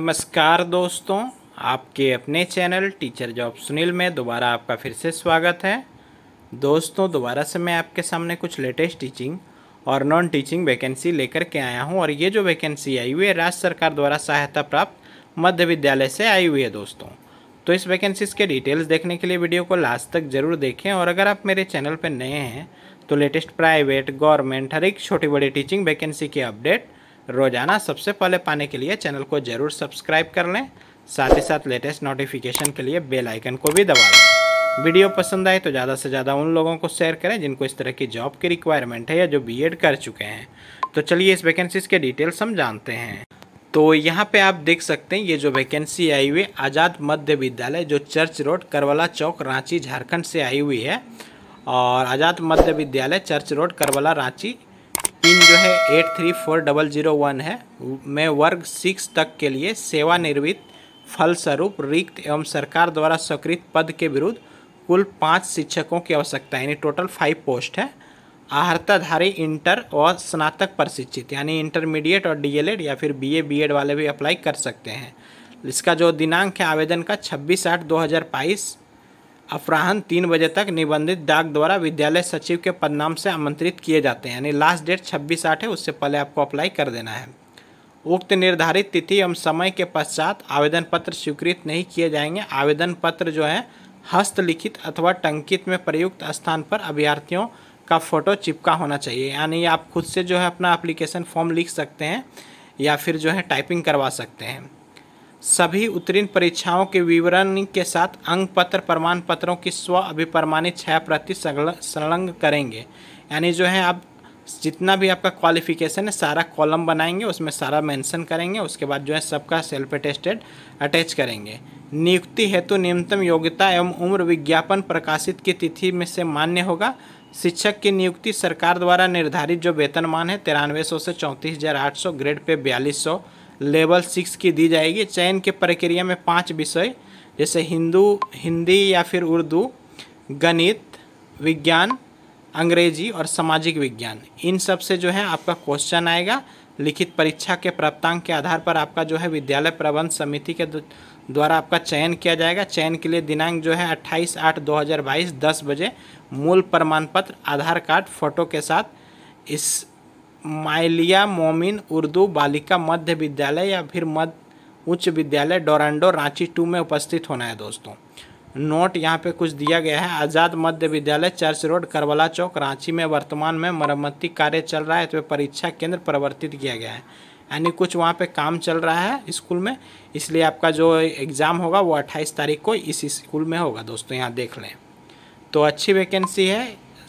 नमस्कार दोस्तों आपके अपने चैनल टीचर जॉब सुनील में दोबारा आपका फिर से स्वागत है दोस्तों दोबारा से मैं आपके सामने कुछ लेटेस्ट टीचिंग और नॉन टीचिंग वैकेंसी लेकर के आया हूं और ये जो वैकेंसी आई हुई है राज्य सरकार द्वारा सहायता प्राप्त मध्य विद्यालय से आई हुई है दोस्तों तो इस वैकेंसीज़ के डिटेल्स देखने के लिए वीडियो को लास्ट तक ज़रूर देखें और अगर आप मेरे चैनल पर नए हैं तो लेटेस्ट प्राइवेट गवर्नमेंट हर एक छोटी बड़ी टीचिंग वैकेंसी की अपडेट रोज़ाना सबसे पहले पाने के लिए चैनल को ज़रूर सब्सक्राइब कर लें साथ ही साथ लेटेस्ट नोटिफिकेशन के लिए बेल आइकन को भी दबा लें वीडियो पसंद आए तो ज़्यादा से ज़्यादा उन लोगों को शेयर करें जिनको इस तरह की जॉब की रिक्वायरमेंट है या जो बीएड कर चुके हैं तो चलिए इस वैकेंसीज़ के डिटेल्स हम जानते हैं तो यहाँ पे आप देख सकते हैं ये जो वैकेंसी आई हुई आज़ाद मध्य विद्यालय जो चर्च रोड करवला चौक रांची झारखंड से आई हुई है और आज़ाद मध्य विद्यालय चर्च रोड करवला रांची इन जो है eight three four double zero one है में वर्ग सिक्स तक के लिए सेवानिवृत्त फलस्वरूप रिक्त एवं सरकार द्वारा स्वीकृत पद के विरुद्ध कुल पाँच शिक्षकों की आवश्यकता यानी टोटल फाइव पोस्ट है आहर्ताधारी इंटर और स्नातक प्रशिक्षित यानी इंटरमीडिएट और डीएलएड या फिर बीए बीएड वाले भी अप्लाई कर सकते हैं इसका जो दिनांक है आवेदन का छब्बीस आठ दो हज़ार बाईस अपराहन तीन बजे तक निबंधित डाक द्वारा विद्यालय सचिव के पदनाम से आमंत्रित किए जाते हैं यानी लास्ट डेट छब्बीस आठ है उससे पहले आपको अप्लाई कर देना है उक्त निर्धारित तिथि एवं समय के पश्चात आवेदन पत्र स्वीकृत नहीं किए जाएंगे आवेदन पत्र जो है हस्तलिखित अथवा टंकित में प्रयुक्त स्थान पर अभ्यर्थियों का फ़ोटो चिपका होना चाहिए यानी आप खुद से जो है अपना एप्लीकेशन फॉर्म लिख सकते हैं या फिर जो है टाइपिंग करवा सकते हैं सभी उत्तीर्ण परीक्षाओं के विवरण के साथ अंक पत्र प्रमाण पत्रों की स्व अभिप्रमाणित छः प्रति संलग्न करेंगे यानी जो है आप जितना भी आपका क्वालिफिकेशन है सारा कॉलम बनाएंगे उसमें सारा मेंशन करेंगे उसके बाद जो है सबका सेल्फ अटेस्टेड अटैच करेंगे नियुक्ति हेतु न्यूनतम योग्यता एवं उम्र विज्ञापन प्रकाशित की तिथि में से मान्य होगा शिक्षक की नियुक्ति सरकार द्वारा निर्धारित जो वेतनमान है तिरानवे सौ से चौंतीस हज़ार आठ सौ ग्रेड पे बयालीस सौ लेवल सिक्स की दी जाएगी चयन के प्रक्रिया में पांच विषय जैसे हिंदू हिंदी या फिर उर्दू गणित विज्ञान अंग्रेजी और सामाजिक विज्ञान इन सब से जो है आपका क्वेश्चन आएगा लिखित परीक्षा के प्राप्तांक के आधार पर आपका जो है विद्यालय प्रबंध समिति के द्वारा आपका चयन किया जाएगा चयन के लिए दिनांक जो है 28 आठ 2022 हज़ार बजे मूल प्रमाण पत्र आधार कार्ड फोटो के साथ इस माइलिया मोमिन उर्दू बालिका मध्य विद्यालय या फिर मध्य उच्च विद्यालय डोरांडो रांची टू में उपस्थित होना है दोस्तों नोट यहाँ पे कुछ दिया गया है आज़ाद मध्य विद्यालय चर्च रोड करबला चौक रांची में वर्तमान में मरम्मती कार्य चल रहा है तो परीक्षा केंद्र परिवर्तित किया गया है यानी कुछ वहाँ पे काम चल रहा है स्कूल में इसलिए आपका जो एग्ज़ाम होगा वो 28 तारीख को इस स्कूल में होगा दोस्तों यहाँ देख लें तो अच्छी वैकेंसी है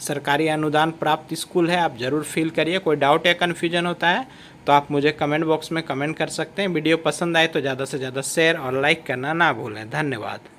सरकारी अनुदान प्राप्त स्कूल है आप ज़रूर फील करिए कोई डाउट या कन्फ्यूजन होता है तो आप मुझे कमेंट बॉक्स में कमेंट कर सकते हैं वीडियो पसंद आए तो ज़्यादा से ज़्यादा शेयर और लाइक करना ना भूलें धन्यवाद